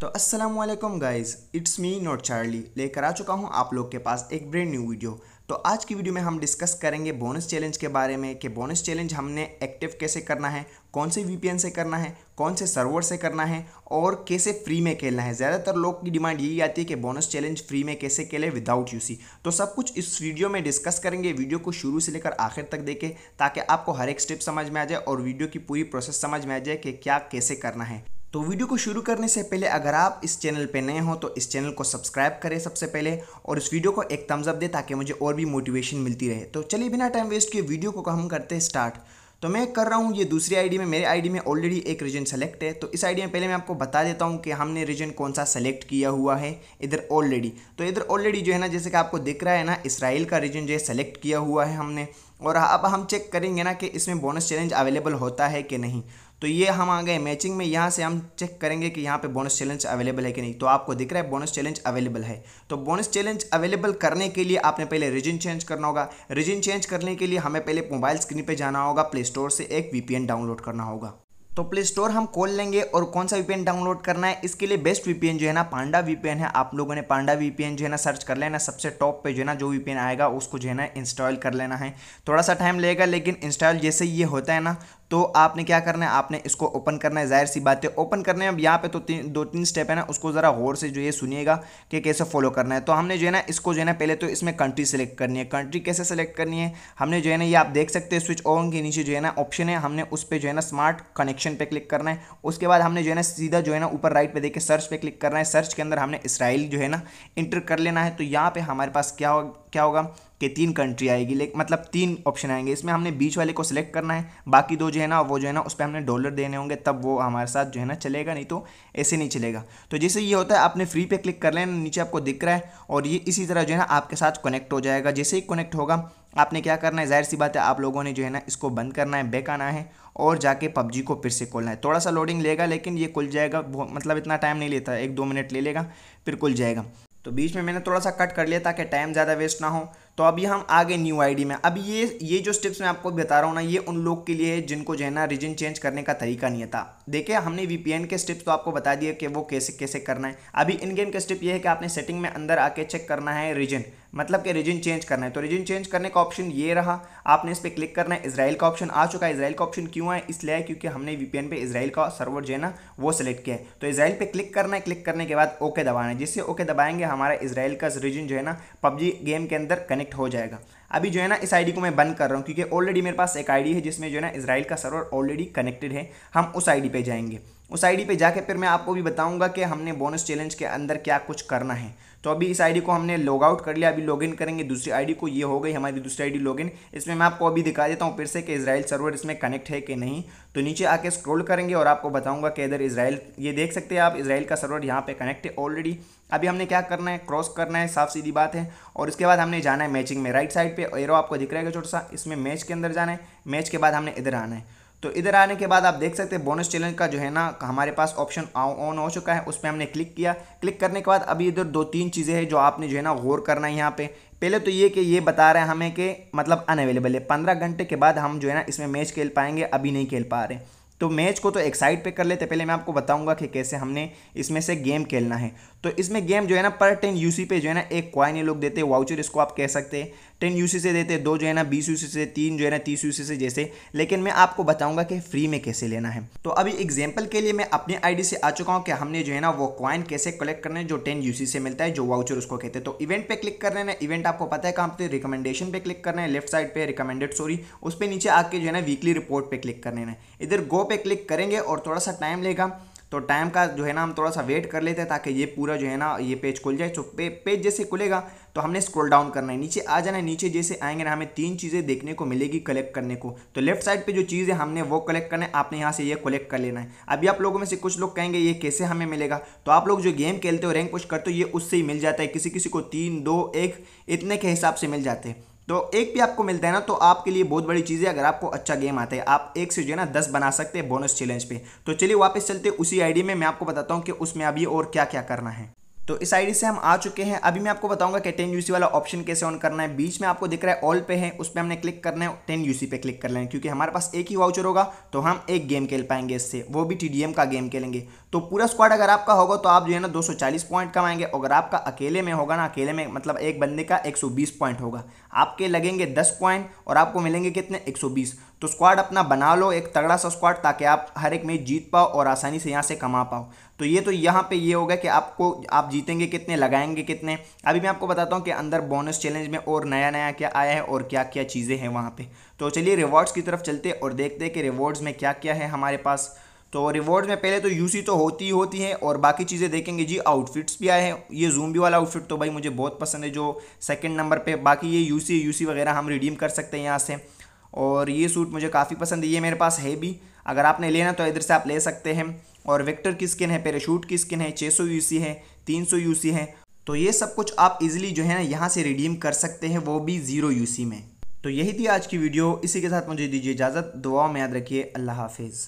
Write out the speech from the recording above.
तो Aslam guys it's me not Charlie लेकर आ चुका हूँ आप लोग के पास एक ब्रेंड न्यू वीडियो तो आज की वीडियो में हम डिस्कस करेंगे बोनस चैलेंज के बारे में कि बोनस चैलेंज हमने एक्टिव कैसे करना है कौन से वीपीएन से करना है कौन से सर्वर से करना है और कैसे फ्री में खेलना है ज़्यादातर लोग की डिमांड यही आती है कि बोनस चैलेंज फ्री में कैसे खेले विदाउट यूसी तो सब कुछ इस वीडियो में डिस्कस करेंगे वीडियो को शुरू से लेकर आखिर तक देखें ताकि आपको हर एक स्टेप समझ में आ जाए और वीडियो की पूरी प्रोसेस समझ में आ जाए कि क्या कैसे करना है तो वीडियो को शुरू करने से पहले अगर आप इस चैनल पे नए हो तो इस चैनल को सब्सक्राइब करें सबसे पहले और इस वीडियो को एक थम्स अप दें ताकि मुझे और भी मोटिवेशन मिलती रहे तो चलिए बिना टाइम वेस्ट किए वीडियो को हम करते हैं स्टार्ट तो मैं कर रहा हूँ ये दूसरी आईडी में मेरे आईडी में ऑलरेडी एक रीजन सेलेक्ट है तो इस आईडी में पहले मैं आपको बता देता हूँ कि हमने रीजन कौन सा सेलेक्ट किया हुआ है इधर ऑलरेडी तो इधर ऑलरेडी जो है ना जैसे कि आपको दिख रहा है ना इसराइल का रीजन जो है सेलेक्ट किया हुआ है हमने और अब हम चेक करेंगे ना कि इसमें बोनस चैलेंज अवेलेबल होता है कि नहीं तो ये हम आ गए मैचिंग में यहाँ से हम चेक करेंगे कि यहाँ पे बोनस चैलेंज अवेलेबल है कि नहीं तो आपको दिख रहा है बोनस चैलेंज अवेलेबल है तो बोनस चैलेंज अवेलेबल करने के लिए आपने पहले रिजिन चेंज करना होगा रिजिन चेंज करने के लिए हमें पहले मोबाइल स्क्रीन पर जाना होगा प्ले स्टोर से एक वीपीएन डाउनलोड करना होगा तो प्ले स्टोर हम खोल लेंगे और कौन सा वीपीएन डाउनलोड करना है इसके लिए बेस्ट वीपीएन जो है ना पांडा वीपीएन है आप लोगों ने पांडा वीपीएन जो है ना सर्च कर लेना सबसे टॉप पे जो है ना जो वीपीएन आएगा उसको जो है ना इंस्टॉल कर लेना है थोड़ा सा टाइम लगेगा लेकिन इंस्टॉल जैसे ये होता है ना तो आपने क्या करना है आपने इसको ओपन करना है जाहिर सी बात है ओपन करने में अब यहाँ पे तो तीन दो तीन स्टेप है ना उसको ज़रा गौर से जो है सुनिएगा कि कैसे फॉलो करना है तो हमने जो है ना इसको जो है ना पहले तो इसमें कंट्री सेलेक्ट करनी है कंट्री कैसे सेलेक्ट करनी है हमने जो है ना ये आप देख सकते हैं स्विच ऑन के नीचे जो है ना ऑप्शन है हमने उस पर जो है ना स्मार्ट कनेक्शन सेक्शन पे क्लिक करना है उसके बाद हमने जो है ना सीधा जो है ना ऊपर राइट पे देखे सर्च पे क्लिक करना है सर्च के अंदर हमने इसराइल जो है ना इंटर कर लेना है तो यहाँ पे हमारे पास क्या हो क्या होगा कि तीन कंट्री आएगी लेकिन मतलब तीन ऑप्शन आएंगे इसमें हमने बीच वाले को सिलेक्ट करना है बाकी दो जो है ना वो जो है ना उस पर हमने डॉलर देने होंगे तब वो हमारे साथ जो है ना चलेगा नहीं तो ऐसे नहीं चलेगा तो जैसे ये होता है आपने फ्री पे क्लिक कर लेना नीचे आपको दिख रहा है और ये इसी तरह जो है ना आपके साथ कनेक्ट हो जाएगा जैसे ही कनेक्ट होगा आपने क्या करना है जाहिर सी बात है आप लोगों ने जो है ना इसको बंद करना है बैक आना है और जाके पबजी को फिर से खोलना है थोड़ा सा लोडिंग लेगा लेकिन ये खुल जाएगा मतलब इतना टाइम नहीं लेता एक दो मिनट ले लेगा फिर खुल जाएगा तो बीच में मैंने थोड़ा सा कट कर लिया ताकि टाइम ज़्यादा वेस्ट ना हो तो अभी हम आगे न्यू आईडी में अब ये ये जो स्टेप्स मैं आपको बता रहा हूँ ना ये उन लोग के लिए है जिनको जो है ना रीजन चेंज करने का तरीका नहीं था देखिए हमने वीपीएन के स्टेप्स तो आपको बता दिए कि वो कैसे कैसे करना है अभी इन गेम का स्टेप ये है कि आपने सेटिंग में अंदर आके चेक करना है रीजन मतलब कि रीजन चेंज करना है तो रीजन चेंज करने का ऑप्शन ये रहा आपने इस पर क्लिक करना है इसराइल का ऑप्शन आ चुका है इसराइल का ऑप्शन क्यों है इसलिए क्योंकि हमने वीपीएन पे इसराइल का सर्वर जो है ना वो सिलेक्ट किया है तो इसराइल पे क्लिक करना है क्लिक करने के बाद ओके दबाना है जिससे ओके दबाएंगे हमारा इसराइल का रीजन जो है ना पबजी गेम के अंदर कनेक्ट कनेक्ट हो जाएगा अभी जो है ना इस आईडी को मैं बंद कर रहा हूँ क्योंकि ऑलरेडी मेरे पास एक आईडी है जिसमें जो है ना इसराइल का सर्वर ऑलरेडी कनेक्टेड है हम उस आईडी पे जाएंगे उस आईडी पे जाके फिर मैं आपको भी बताऊंगा कि हमने बोनस चैलेंज के अंदर क्या कुछ करना है तो अभी इस आईडी को हमने लॉग आउट कर लिया अभी लॉगिन करेंगे दूसरी आईडी को ये हो गई हमारी दूसरी आईडी लॉगिन इसमें मैं आपको अभी दिखा देता हूँ फिर से कि इसराइल सर्वर इसमें कनेक्ट है कि नहीं तो नीचे आके स्क्रोल करेंगे और आपको बताऊँगा कि इधर इसराइल ये देख सकते हैं आप इसराइल का सर्वर यहाँ पर कनेक्ट है ऑलरेडी अभी हमने क्या करना है क्रॉस करना है साफ सीधी बात है और इसके बाद हमने जाना है मैचिंग में राइट साइड पर एरो आपको दिख रहा है छोटा सा इसमें मैच के अंदर जाना है मैच के बाद हमने इधर आना है तो इधर आने के बाद आप देख सकते हैं बोनस चैलेंज का जो है ना हमारे पास ऑप्शन ऑन हो चुका है उस पर हमने क्लिक किया क्लिक करने के बाद अभी इधर दो तीन चीज़ें हैं जो आपने जो है ना गौर करना है यहाँ पे पहले तो ये कि ये बता रहा है हमें कि मतलब अनअवेलेबल है पंद्रह घंटे के बाद हम जो है ना इसमें मैच खेल पाएंगे अभी नहीं खेल पा रहे तो मैच को तो एक साइड पर कर लेते पहले मैं आपको बताऊँगा कि कैसे हमने इसमें से गेम खेलना है तो इसमें गेम जो है ना पर टेन यूसी पे जो है ना एक क्वाइन ये लोग देते हैं वाउचर इसको आप कह सकते हैं टेन यूसी से देते दो जो है ना बीस यूसी से तीन जो है ना तीस यूसी से जैसे लेकिन मैं आपको बताऊंगा कि फ्री में कैसे लेना है तो अभी एग्जाम्पल के लिए मैं अपने आईडी से आ चुका हूँ कि हमने जो है ना वो क्वाइन कैसे कलेक्ट करना है जो टेन यू से मिलता है जो वाउचर उसको कहते हैं तो इवेंट पे क्लिक कर है इवेंट आपको पता है कहाँ पे रिकमेंडेशन पे क्लिक करना है लेफ्ट साइड पर रिकमेंडेड सॉरी उस पर नीचे आके जो है ना वीकली रिपोर्ट पर क्लिक करने इधर गो पे क्लिक करेंगे और थोड़ा सा टाइम लेगा तो टाइम का जो है ना हम थोड़ा सा वेट कर लेते हैं ताकि ये पूरा जो है ना ये पेज खुल जाए तो पे, पेज जैसे खुलेगा तो हमने स्क्रॉल डाउन करना है नीचे आ जाना है नीचे जैसे आएंगे ना हमें तीन चीज़ें देखने को मिलेगी कलेक्ट करने को तो लेफ्ट साइड पे जो चीज़ है हमने वो कलेक्ट करना है आपने यहाँ से ये कलेक्ट कर लेना है अभी आप लोगों में से कुछ लोग कहेंगे ये कैसे हमें मिलेगा तो आप लोग जो गेम खेलते हो रैंक पुश करते हो ये उससे ही मिल जाता है किसी किसी को तीन दो एक इतने के हिसाब से मिल जाते हैं तो एक भी आपको मिलता है ना तो आपके लिए बहुत बड़ी चीज़ है अगर आपको अच्छा गेम आता है आप एक से जो है ना दस बना सकते हैं बोनस चैलेंज पे तो चलिए वापस चलते उसी आईडी में मैं आपको बताता हूँ कि उसमें अभी और क्या क्या करना है तो इस आईडी से हम आ चुके हैं अभी मैं आपको बताऊंगा कि टेन यूसी वाला ऑप्शन कैसे ऑन करना है बीच में आपको दिख रहा है ऑल पे है उस पर हमने क्लिक करना है टेन यूसी पे क्लिक कर लेना है क्योंकि हमारे पास एक ही वाउचर होगा तो हम एक गेम खेल पाएंगे इससे वो भी टी का गेम खेलेंगे तो पूरा स्क्वाड अगर आपका होगा तो आप जो है ना दो पॉइंट कमाएंगे अगर आपका अकेले में होगा ना अकेले में मतलब एक बंदे का एक पॉइंट होगा आपके लगेंगे दस पॉइंट और आपको मिलेंगे कितने एक तो स्क्वाड अपना बना लो एक तगड़ा सा स्क्वाड ताकि आप हर एक मैच जीत पाओ और आसानी से यहाँ से कमा पाओ तो ये तो यहाँ पे ये होगा कि आपको आप जीतेंगे कितने लगाएंगे कितने अभी मैं आपको बताता हूँ कि अंदर बोनस चैलेंज में और नया नया क्या आया है और क्या क्या चीज़ें हैं वहाँ पर तो चलिए रिवॉर्ड्स की तरफ चलते और देखते हैं कि रिवॉर्ड्स में क्या क्या है हमारे पास तो रिवॉर्ड्स में पहले तो यूसी तो होती ही होती है और बाकी चीज़ें देखेंगे जी आउटफिट्स भी आए हैं ये भी वाला आउटफिट तो भाई मुझे बहुत पसंद है जो सेकंड नंबर पे बाकी ये यूसी यूसी वगैरह हम रिडीम कर सकते हैं यहाँ से और ये सूट मुझे काफ़ी पसंद है ये मेरे पास है भी अगर आपने लेना तो इधर से आप ले सकते हैं और वेक्टर की स्किन है पैराशूट की स्किन है 600 सौ है 300 सौ है तो ये सब कुछ आप इजीली जो है ना यहाँ से रिडीम कर सकते हैं वो भी ज़ीरो यू में तो यही थी आज की वीडियो इसी के साथ मुझे दीजिए इजाज़त दुआओं में याद रखिए अल्लाह हाफिज़